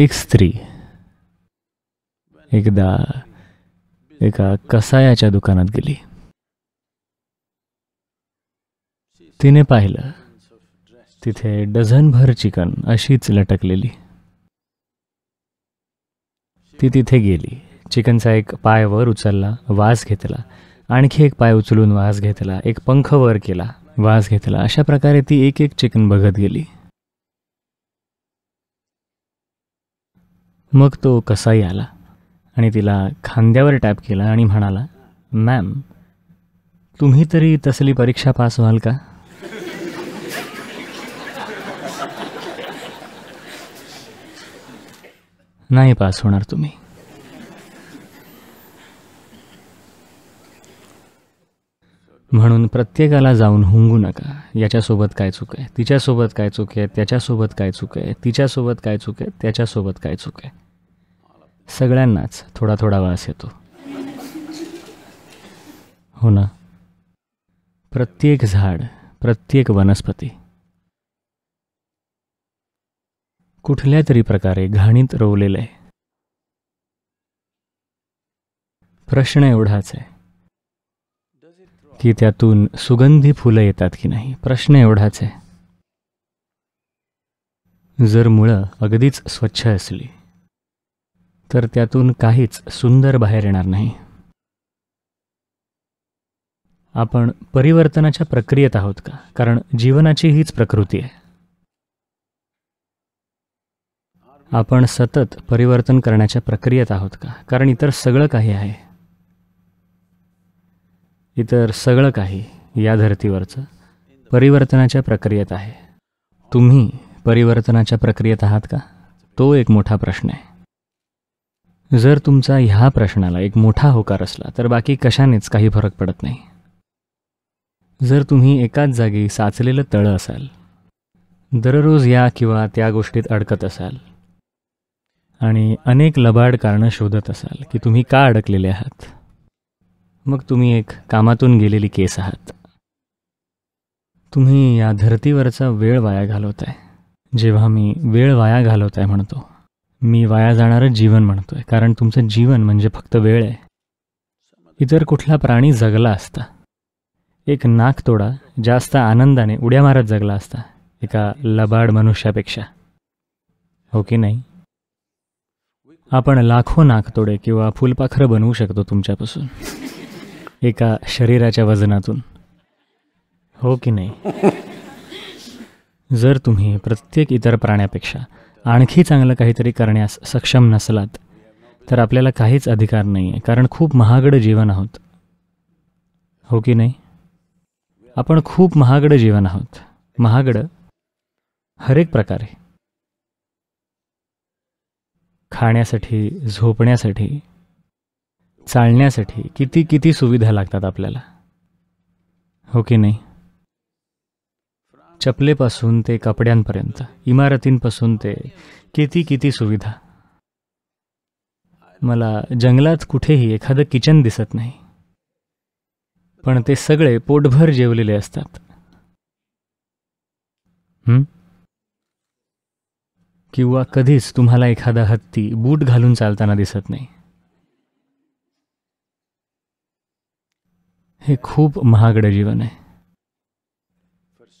एक स्त्री एकदा एका कसायाच्या दुकानात गेली तिने पाहिलं तिथे डझनभर चिकन अशीच लटकलेली ती तिथे गेली चिकनचा एक पाय वर उचलला वास घेतला आणखी एक पाय उचलून वास घेतला एक पंख वर केला वास घेतला अशा प्रकारे ती एक एक चिकन बघत गेली मग तो कसाही आला आणि तिला खांद्यावर टॅप केला आणि म्हणाला मॅम तुम्ही तरी तसली परीक्षा पास व्हाल का नाही पास होणार तुम्ही म्हणून प्रत्येकाला जाऊन हुंगू नका याच्यासोबत काय चूक आहे तिच्यासोबत काय चूक आहे त्याच्यासोबत काय चूक आहे तिच्यासोबत काय चूक आहे त्याच्यासोबत काय चूक आहे सगळ्यांनाच थोडा थोडा वास येतो हो ना प्रत्येक झाड प्रत्येक वनस्पती कुठल्या तरी प्रकारे घाणीत रोवलेलं आहे प्रश्न एवढाच आहे की त्यातून सुगंधी फुलं येतात की नाही प्रश्न एवढाच आहे जर मुळं अगदीच स्वच्छ असली तर त्यातून काहीच सुंदर बाहेर येणार नाही आपण परिवर्तनाच्या प्रक्रियेत आहोत का कारण जीवनाची हीच प्रकृती आहे आपण सतत परिवर्तन करण्याच्या प्रक्रियेत आहोत का कारण इतर सगळं काही आहे इतर सगळं काही या धर्तीवरचं परिवर्तनाच्या प्रक्रियेत आहे तुम्ही परिवर्तनाच्या प्रक्रियेत आहात का तो एक मोठा प्रश्न आहे जर तुमचा ह्या प्रश्नाला एक मोठा होकार असला तर बाकी कशानेच काही फरक पडत नाही जर तुम्ही एकाच जागी साचलेलं तळं असाल दररोज या किंवा त्या गोष्टीत अडकत असाल आणि अनेक लबाड कारणं शोधत असाल की तुम्ही का अडकलेले आहात मग तुम्ही एक कामातून गेलेली केस आहात तुम्ही या धर्तीवरचा वेळ वाया घालवताय जेव्हा मी वेळ वाया घालवताय म्हणतो मी वाया जाणारं जीवन म्हणतोय कारण तुमचं जीवन म्हणजे फक्त वेळ आहे इतर कुठला प्राणी जगला असता एक नाकतोडा जास्त आनंदाने उड्या मारत जगला असता एका लबाड मनुष्यापेक्षा हो की नाही आपण लाखो नाकतोडे किंवा फुलपाखरं बनवू शकतो तुमच्यापासून एका शरीराच्या वजनातून हो की नाही जर तुम्ही प्रत्येक इतर प्राण्यापेक्षा आणखी चांगलं काहीतरी करण्यास सक्षम नसलात तर आपल्याला काहीच अधिकार नाही आहे कारण खूप महागडं जीवन आहोत हो की नाही आपण खूप महागडं जीवन आहोत महागडं हरेक प्रकारे खाण्यासाठी झोपण्यासाठी चालण्यासाठी किती किती सुविधा लागतात आपल्याला हो की नाही चपलेपासून ते कपड्यांपर्यंत इमारतींपासून ते किती किती सुविधा मला जंगलात कुठेही एखादं किचन दिसत नाही पण ते सगळे पोटभर जेवलेले असतात किंवा कधीच तुम्हाला एखादा हत्ती बूट घालून चालताना दिसत नाही हे खूप महागडं जीवन आहे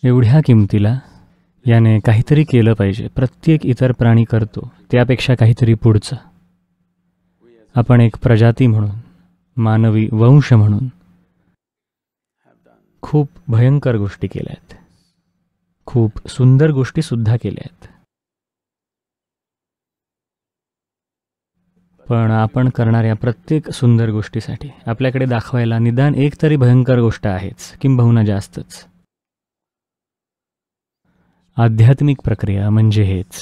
एवढ्या किमतीला याने काहीतरी केलं पाहिजे प्रत्येक इतर प्राणी करतो त्यापेक्षा काहीतरी पुढचं आपण एक प्रजाती म्हणून मानवी वंश म्हणून खूप भयंकर गोष्टी केल्या आहेत खूप सुंदर गोष्टीसुद्धा केल्या आहेत पण आपण करणाऱ्या प्रत्येक सुंदर गोष्टीसाठी आपल्याकडे दाखवायला निदान एक तरी भयंकर गोष्ट आहेच किंबहुना जास्तच आध्यात्मिक प्रक्रिया म्हणजे हेच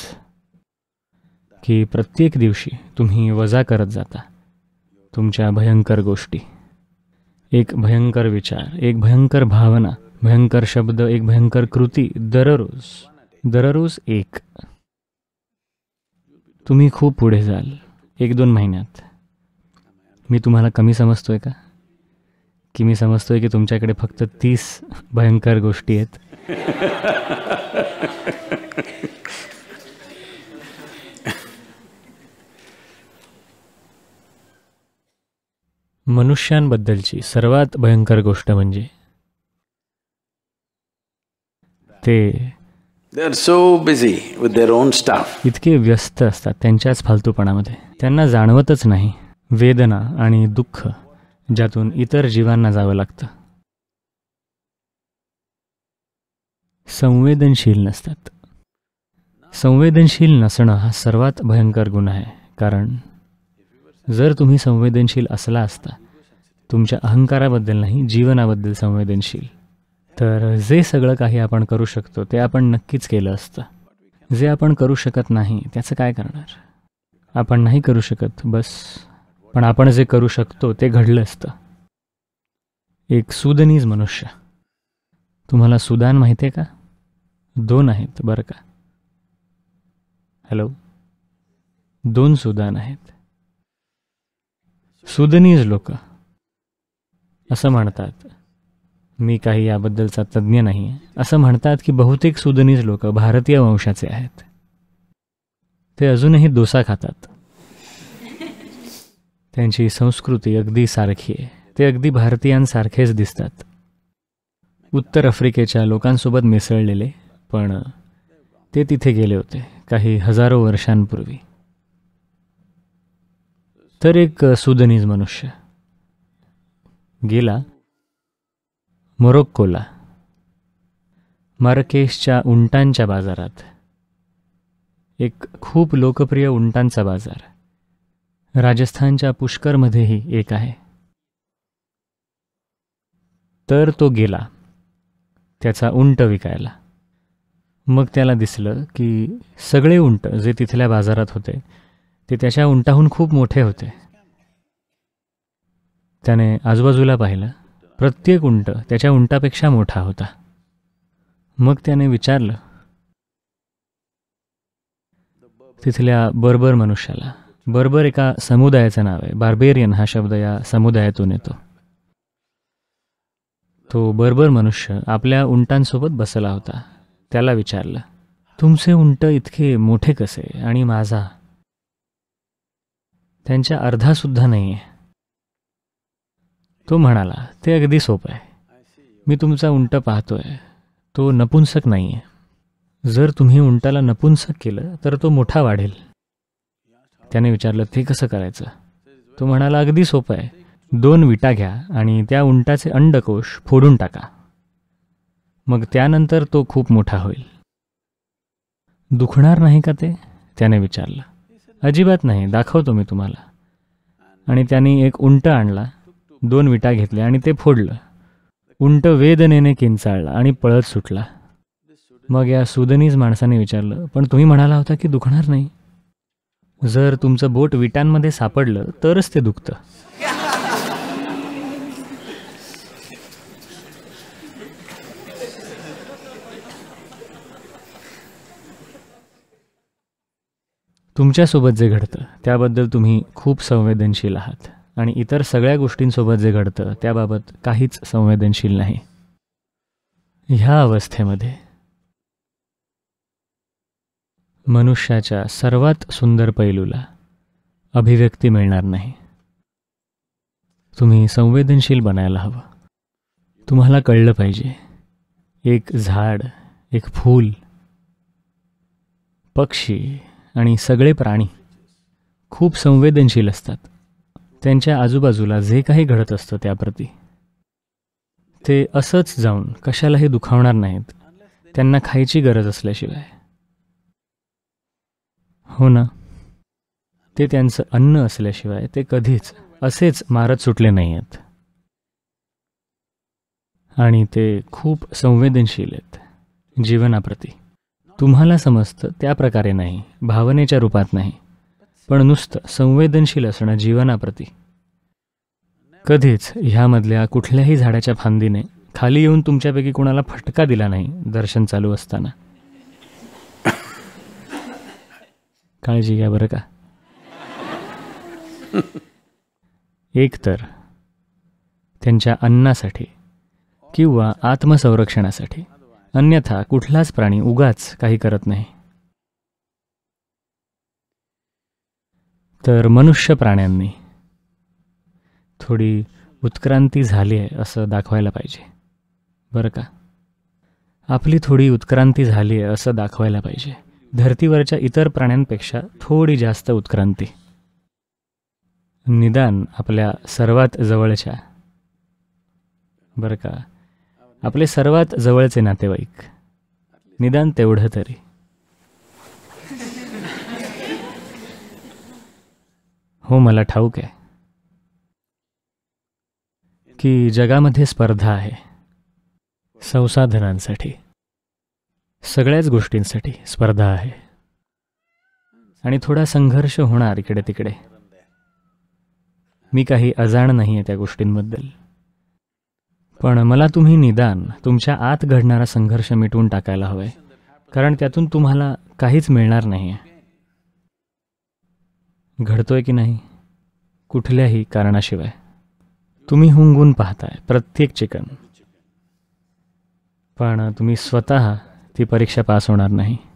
की प्रत्येक दिवशी तुम्ही वजा करत जाता तुमच्या भयंकर गोष्टी एक भयंकर विचार एक भयंकर भावना भयंकर शब्द एक भयंकर कृती दररोज दररोज एक तुम्ही खूप पुढे जाल एक दोन महिन्यात मी तुम्हाला कमी समजतोय का की मी समजतोय की तुमच्याकडे फक्त तीस भयंकर गोष्टी आहेत मनुष्यांबद्दलची सर्वात भयंकर गोष्ट म्हणजे ते सो बिझी इतके व्यस्त असतात त्यांच्याच फालतूपणामध्ये त्यांना जाणवतच नाही वेदना आणि दुःख ज्यातून इतर जीवांना जावं लागतं संवेदनशील नसतात संवेदनशील नसणं हा सर्वात भयंकर गुण आहे कारण जर तुम्ही संवेदनशील असला असता तुमच्या अहंकाराबद्दल नाही जीवनाबद्दल संवेदनशील तर जे सगळं काही आपण करू शकतो ते आपण नक्कीच केलं असतं जे आपण करू शकत नाही त्याचं काय करणार आपण नाही करू शकत बस पण आपण जे करू शकतो ते घडलं असतं एक सुदनीज मनुष्य तुम्हाला सुदान माहिती आहे का दोन आहेत बरं का हॅलो दोन सुदान आहेत सुदनीज लोक असं म्हणतात मी काही याबद्दलचा तज्ज्ञ नाही असं म्हणतात की बहुतेक सुदनीज लोक भारतीय वंशाचे आहेत ते अजूनही डोसा खातात त्यांची संस्कृती अगदी सारखी आहे ते अगदी भारतीयांसारखेच दिसतात उत्तर आफ्रिकेच्या लोकांसोबत मिसळलेले पण ते तिथे गेले होते काही हजारो वर्षांपूर्वी तर एक सुदनीज मनुष्य गेला मोरोक्कोला मारकेशच्या उंटांच्या बाजारात एक खूप लोकप्रिय उंटांचा बाजार राजस्थानच्या पुष्करमध्येही एक आहे तर तो गेला त्याचा उंट विकायला मग त्याला दिसलं की सगळे उंट जे तिथल्या बाजारात होते ते त्याच्या उंटाहून खूप मोठे होते त्याने आजूबाजूला पाहिलं प्रत्येक उंट त्याच्या उंटापेक्षा मोठा होता मग त्याने विचारलं तिथल्या बर्बर मनुष्याला बर्बर एका समुदायाचं नाव आहे बार्बेरियन हा शब्द या समुदायातून येतो तो बर्बर मनुष्य आपल्या उंटांसोबत बसला होता त्याला विचारलं तुमचे उंट इतके मोठे कसे आणि माझा त्यांच्या अर्धासुद्धा नाही आहे तो म्हणाला ते अगदी सोपं आहे मी तुमचा उंट पाहतोय तो नपुंसक नाही आहे जर तुम्ही उंटाला नपुंसक केलं तर तो मोठा वाढेल त्याने विचारलं ते कसं करायचं तो म्हणाला अगदी सोपं आहे दोन विटा घ्या आणि त्या उंटाचे अंडकोश फोडून टाका मग त्यानंतर तो खूप मोठा होईल दुखणार नाही का ते त्याने विचारलं अजिबात नाही दाखवतो मी तुम्हाला आणि त्यांनी एक उंट आणला दोन विटा घेतल्या आणि ते फोडलं उंट वेदनेने किंचाळला आणि पळत सुटला मग या सुदनीज माणसाने विचारलं पण तुम्ही म्हणाला होता की दुखणार नाही जर तुमचं बोट विटांमध्ये सापडलं तरच ते दुखतं तुमच्यासोबत जे घडतं त्याबद्दल तुम्ही खूप संवेदनशील आहात आणि इतर सगळ्या गोष्टींसोबत जे घडतं त्याबाबत काहीच संवेदनशील नाही ह्या अवस्थेमध्ये मनुष्याच्या सर्वात सुंदर पैलूला अभिव्यक्ती मिळणार नाही तुम्ही संवेदनशील बनायला हवं तुम्हाला कळलं पाहिजे एक झाड एक फूल पक्षी आणि सगळे प्राणी खूप संवेदनशील असतात त्यांच्या आजूबाजूला जे काही घडत असतं त्याप्रती ते असंच जाऊन कशालाही दुखावणार नाहीत त्यांना खायची गरज असल्याशिवाय हो ना ते त्यांचं अन्न असल्याशिवाय ते कधीच असेच मारत सुटले नाही आहेत आणि ते खूप संवेदनशील आहेत जीवनाप्रती तुम्हाला समजतं त्या प्रकारे नाही भावनेच्या रूपात नाही पण नुसतं संवेदनशील असणं जीवनाप्रती कधीच ह्यामधल्या कुठल्याही झाडाच्या फांदीने खाली येऊन तुमच्यापैकी कोणाला फटका दिला नाही दर्शन चालू असताना काळजी घ्या बरं का एकतर त्यांच्या अन्नासाठी किंवा आत्मसंरक्षणासाठी अन्यथा कुठलाच प्राणी उगाच काही करत नाही तर मनुष्य प्राण्यांनी थोडी उत्क्रांती झाली आहे असं दाखवायला पाहिजे बरं का आपली थोडी उत्क्रांती झाली आहे असं दाखवायला पाहिजे धर्तीवरच्या इतर प्राण्यांपेक्षा थोडी जास्त उत्क्रांती निदान आपल्या सर्वात जवळच्या बरं का आपले सर्वात जवळचे नातेवाईक निदान तेवढं तरी हो मला ठाऊक आहे की जगामध्ये स्पर्धा आहे संसाधनांसाठी सगळ्याच गोष्टींसाठी स्पर्धा आहे आणि थोडा संघर्ष होणार इकडे तिकडे मी काही अजाण नाही आहे त्या गोष्टींबद्दल पण मला तुम्ही निदान तुमच्या आत घडणारा संघर्ष मिटवून टाकायला हवे कारण त्यातून तुम्हाला काहीच मिळणार नाही घडतोय की नाही कुठल्याही कारणाशिवाय तुम्ही हुंगून पाहताय प्रत्येक चिकन पण तुम्ही स्वतः ती परीक्षा पास होणार नाही